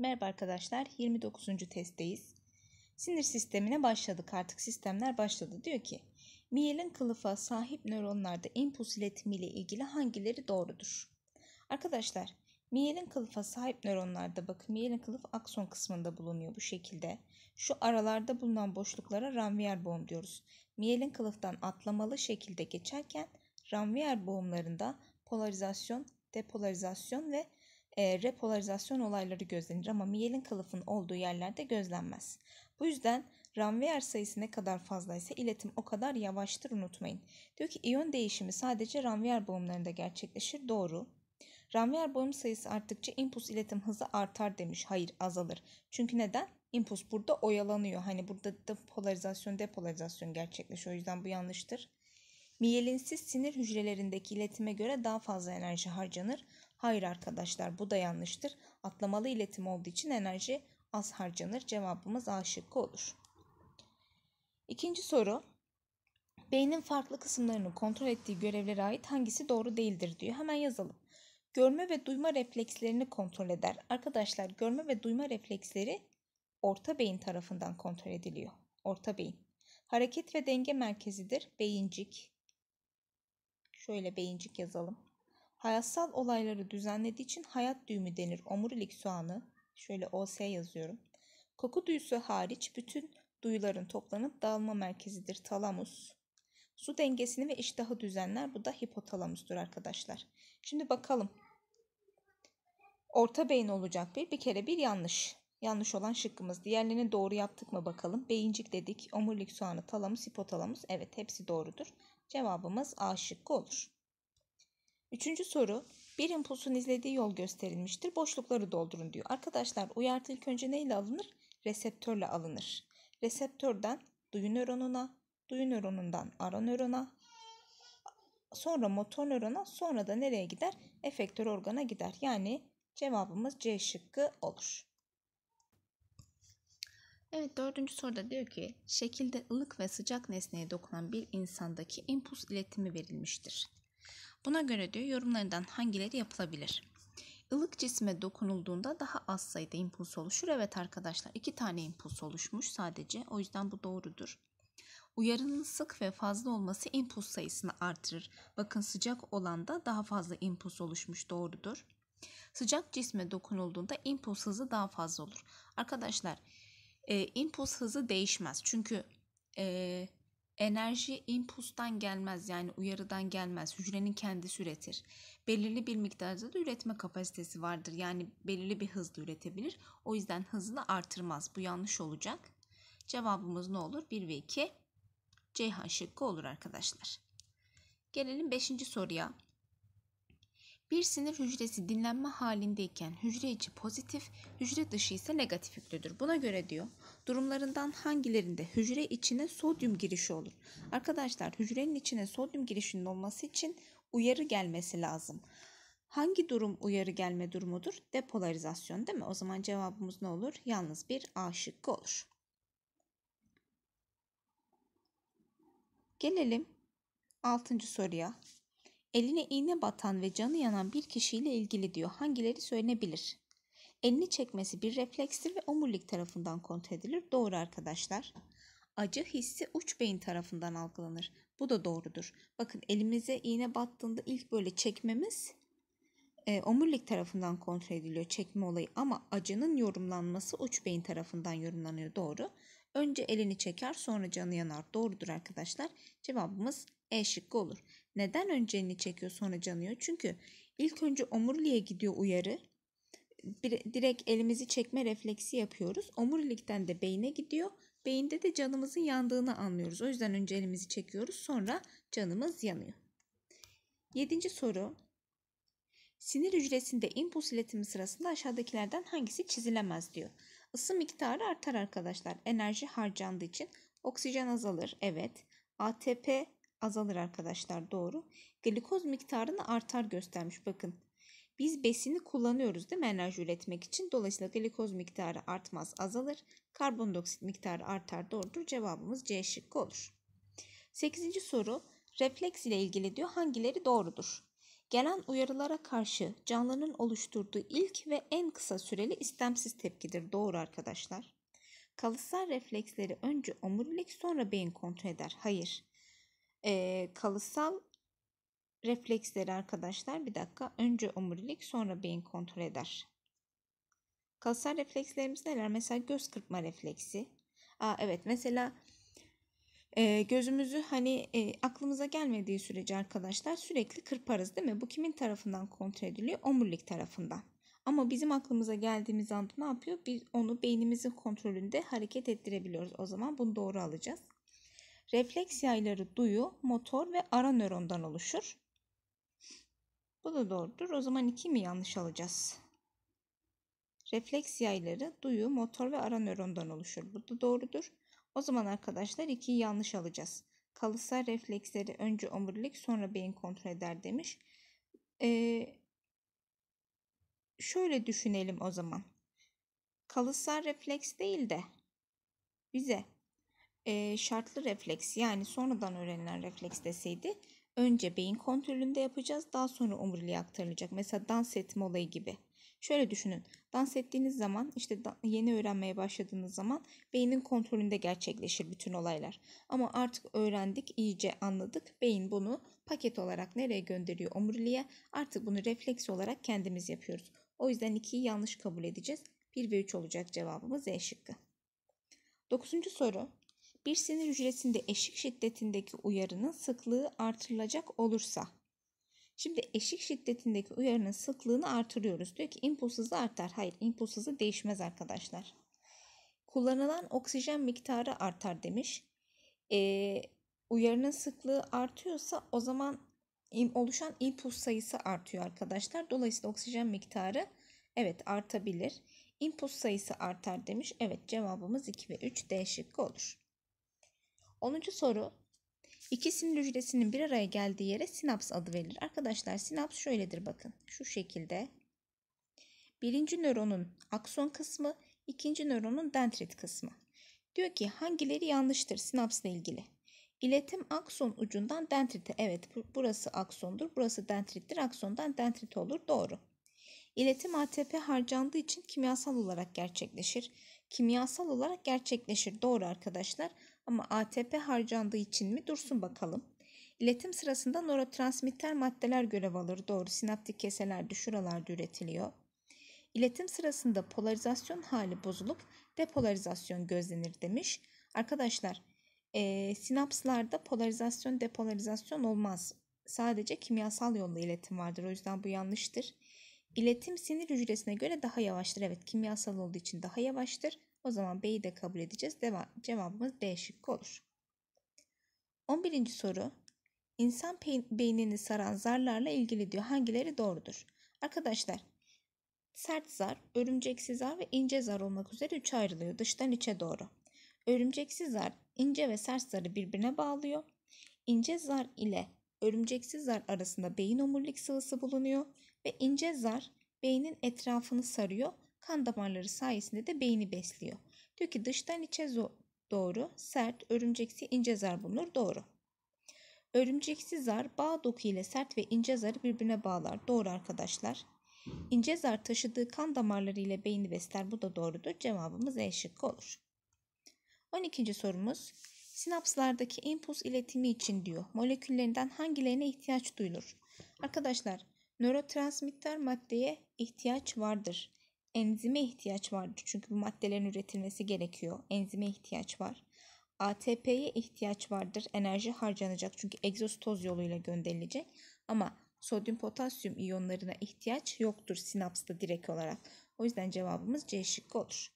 Merhaba arkadaşlar 29. testteyiz. Sinir sistemine başladık artık sistemler başladı. Diyor ki miyelin kılıfa sahip nöronlarda impuls iletimi ile ilgili hangileri doğrudur? Arkadaşlar miyelin kılıfa sahip nöronlarda bakın miyelin kılıf akson kısmında bulunuyor bu şekilde. Şu aralarda bulunan boşluklara ranviyer boğum diyoruz. Miyelin kılıftan atlamalı şekilde geçerken ranviyer boğumlarında polarizasyon, depolarizasyon ve e, repolarizasyon olayları gözlenir ama miyelin kılıfın olduğu yerlerde gözlenmez. Bu yüzden Ranvier sayısı ne kadar fazlaysa iletim o kadar yavaştır unutmayın. Diyor ki iyon değişimi sadece Ranvier boğumlarında gerçekleşir doğru. Ranvier boğum sayısı arttıkça impuls iletim hızı artar demiş. Hayır azalır. Çünkü neden? Impuls burada oyalanıyor. Hani burada da polarizasyon depolarizasyon gerçekleşiyor. O yüzden bu yanlıştır. Miyelinsiz sinir hücrelerindeki iletime göre daha fazla enerji harcanır. Hayır arkadaşlar bu da yanlıştır. Atlamalı iletim olduğu için enerji az harcanır. Cevabımız A şıkkı olur. İkinci soru. Beynin farklı kısımlarını kontrol ettiği görevlere ait hangisi doğru değildir diyor. Hemen yazalım. Görme ve duyma reflekslerini kontrol eder. Arkadaşlar görme ve duyma refleksleri orta beyin tarafından kontrol ediliyor. Orta beyin. Hareket ve denge merkezidir. Beyincik. Şöyle beyincik yazalım. Hayatsal olayları düzenlediği için hayat düğümü denir omurilik soğanı. Şöyle OS yazıyorum. Koku duyusu hariç bütün duyuların toplanıp dağılma merkezidir talamus. Su dengesini ve iştahı düzenler. Bu da hipotalamustur arkadaşlar. Şimdi bakalım. Orta beyin olacak bir. Bir kere bir yanlış. Yanlış olan şıkkımız. Diğerlerini doğru yaptık mı bakalım. Beyincik dedik. Omurilik soğanı, talamus, hipotalamus. Evet hepsi doğrudur. Cevabımız A şıkkı olur. Üçüncü soru bir impulsun izlediği yol gösterilmiştir. Boşlukları doldurun diyor. Arkadaşlar uyartı ilk önce neyle alınır? Reseptörle alınır. Reseptörden duyu nöronuna, duyu nöronundan ara nörona, sonra motor nörona, sonra da nereye gider? Efektör organa gider. Yani cevabımız C şıkkı olur. Evet dördüncü soruda diyor ki şekilde ılık ve sıcak nesneye dokunan bir insandaki impuls iletimi verilmiştir. Buna göre diyor yorumlarından hangileri yapılabilir? Ilık cisme dokunulduğunda daha az sayıda impuls oluşur. Evet arkadaşlar iki tane impuls oluşmuş sadece. O yüzden bu doğrudur. Uyarının sık ve fazla olması impuls sayısını artırır. Bakın sıcak olanda daha fazla impuls oluşmuş doğrudur. Sıcak cisme dokunulduğunda impuls hızı daha fazla olur. Arkadaşlar e, impuls hızı değişmez. Çünkü e, Enerji impustan gelmez yani uyarıdan gelmez. Hücrenin kendisi üretir. Belirli bir miktarda da üretme kapasitesi vardır. Yani belirli bir hızla üretebilir. O yüzden hızını artırmaz. Bu yanlış olacak. Cevabımız ne olur? 1 ve 2 Ceyhan şıkkı olur arkadaşlar. Gelelim 5. soruya. Bir sinir hücresi dinlenme halindeyken hücre içi pozitif, hücre dışı ise negatif yüklüdür. Buna göre diyor durumlarından hangilerinde hücre içine sodyum girişi olur? Arkadaşlar hücrenin içine sodyum girişinin olması için uyarı gelmesi lazım. Hangi durum uyarı gelme durumudur? Depolarizasyon değil mi? O zaman cevabımız ne olur? Yalnız bir A şıkkı olur. Gelelim 6. soruya. Eline iğne batan ve canı yanan bir kişiyle ilgili diyor. Hangileri söylenebilir? Elini çekmesi bir reflekstir ve omurilik tarafından kontrol edilir. Doğru arkadaşlar. Acı hissi uç beyin tarafından algılanır. Bu da doğrudur. Bakın elimize iğne battığında ilk böyle çekmemiz e, omurilik tarafından kontrol ediliyor çekme olayı ama acının yorumlanması uç beyin tarafından yorumlanıyor doğru. Önce elini çeker sonra canı yanar doğrudur arkadaşlar. Cevabımız e şıkkı olur. Neden önce elini çekiyor sonra canıyor? Çünkü ilk önce omuriliğe gidiyor uyarı. Direkt elimizi çekme refleksi yapıyoruz. Omurilikten de beyine gidiyor. Beyinde de canımızın yandığını anlıyoruz. O yüzden önce elimizi çekiyoruz sonra canımız yanıyor. Yedinci soru. Sinir hücresinde impuls iletimi sırasında aşağıdakilerden hangisi çizilemez diyor. Isı miktarı artar arkadaşlar. Enerji harcandığı için oksijen azalır. Evet. ATP azalır arkadaşlar doğru. Glikoz miktarını artar göstermiş bakın. Biz besini kullanıyoruz değil mi enerji üretmek için? Dolayısıyla glikoz miktarı artmaz azalır. Karbondioksit miktarı artar doğrudur. Cevabımız C şıkkı olur. 8. soru refleks ile ilgili diyor hangileri doğrudur? Gelen uyarılara karşı canlının oluşturduğu ilk ve en kısa süreli istemsiz tepkidir. Doğru arkadaşlar. Kalıtsal refleksleri önce omurilik sonra beyin kontrol eder. Hayır e, kalıtsal refleksleri arkadaşlar bir dakika önce omurilik sonra beyin kontrol eder. Kalıtsal reflekslerimiz neler? Mesela göz kırpma refleksi. Aa, evet mesela e, gözümüzü hani e, aklımıza gelmediği sürece arkadaşlar sürekli kırparız değil mi? Bu kimin tarafından kontrol ediliyor? Omurilik tarafından. Ama bizim aklımıza geldiğimiz anda ne yapıyor? Biz onu beynimizin kontrolünde hareket ettirebiliyoruz. O zaman bunu doğru alacağız. Refleks yayları duyu, motor ve ara nörondan oluşur. Bu da doğrudur. O zaman 2 mi yanlış alacağız? Refleks yayları duyu, motor ve ara nörondan oluşur. Bu da doğrudur. O zaman arkadaşlar 2'yi yanlış alacağız. Kalıtsal refleksleri önce omurilik sonra beyin kontrol eder demiş. Ee, şöyle düşünelim o zaman. Kalıtsal refleks değil de bize e, şartlı refleks yani sonradan öğrenilen refleks deseydi önce beyin kontrolünde yapacağız daha sonra omuriliğe aktarılacak. Mesela dans etme olayı gibi. Şöyle düşünün dans ettiğiniz zaman işte yeni öğrenmeye başladığınız zaman beynin kontrolünde gerçekleşir bütün olaylar. Ama artık öğrendik iyice anladık beyin bunu paket olarak nereye gönderiyor omuriliğe artık bunu refleks olarak kendimiz yapıyoruz. O yüzden 2'yi yanlış kabul edeceğiz. 1 ve 3 olacak cevabımız E şıkkı. 9. soru bir sinir hücresinde eşik şiddetindeki uyarının sıklığı artırılacak olursa. Şimdi eşik şiddetindeki uyarının sıklığını artırıyoruz. Diyor ki impuls hızı artar. Hayır impuls hızı değişmez arkadaşlar. Kullanılan oksijen miktarı artar demiş. Ee, uyarının sıklığı artıyorsa o zaman oluşan impuls sayısı artıyor arkadaşlar. Dolayısıyla oksijen miktarı evet artabilir. İmpuls sayısı artar demiş. Evet cevabımız 2 ve 3 D şıkkı olur. 10. soru. İki sinir hücresinin bir araya geldiği yere sinaps adı verilir. Arkadaşlar sinaps şöyledir bakın. Şu şekilde. Birinci nöronun akson kısmı, ikinci nöronun dendrit kısmı. Diyor ki hangileri yanlıştır sinapsla ilgili? İletim akson ucundan dendrite. Evet burası aksondur, burası dendrittir. Aksondan dendrit olur. Doğru. İletim ATP harcandığı için kimyasal olarak gerçekleşir. Kimyasal olarak gerçekleşir. Doğru arkadaşlar. Ama ATP harcandığı için mi dursun bakalım. İletim sırasında nörotransmitter maddeler görev alır. Doğru sinaptik keselerde şuralarda üretiliyor. İletim sırasında polarizasyon hali bozulup depolarizasyon gözlenir demiş. Arkadaşlar e, sinapslarda polarizasyon depolarizasyon olmaz. Sadece kimyasal yolla iletim vardır. O yüzden bu yanlıştır. İletim sinir hücresine göre daha yavaştır. Evet kimyasal olduğu için daha yavaştır. O zaman B'yi de kabul edeceğiz. Devam, cevabımız B şıkkı olur. 11. soru. İnsan beynini saran zarlarla ilgili diyor. Hangileri doğrudur? Arkadaşlar sert zar, örümceksi zar ve ince zar olmak üzere üçe ayrılıyor dıştan içe doğru. Örümceksi zar ince ve sert zarı birbirine bağlıyor. İnce zar ile örümceksi zar arasında beyin omurilik sıvısı bulunuyor ve ince zar beynin etrafını sarıyor Kan damarları sayesinde de beyni besliyor. Diyor ki dıştan içe doğru sert, örümceksi ince zar bulunur. Doğru. Örümceksi zar bağ doku ile sert ve ince zarı birbirine bağlar. Doğru arkadaşlar. İnce zar taşıdığı kan damarları ile beyni besler. Bu da doğrudur. Cevabımız E şıkkı olur. 12. sorumuz. Sinapslardaki impuls iletimi için diyor. Moleküllerinden hangilerine ihtiyaç duyulur? Arkadaşlar nörotransmitter maddeye ihtiyaç vardır enzime ihtiyaç vardır. Çünkü bu maddelerin üretilmesi gerekiyor. Enzime ihtiyaç var. ATP'ye ihtiyaç vardır. Enerji harcanacak çünkü toz yoluyla gönderilecek. Ama sodyum potasyum iyonlarına ihtiyaç yoktur sinapsta direkt olarak. O yüzden cevabımız C şıkkı olur.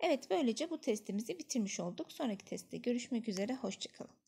Evet böylece bu testimizi bitirmiş olduk. Sonraki testte görüşmek üzere. Hoşçakalın.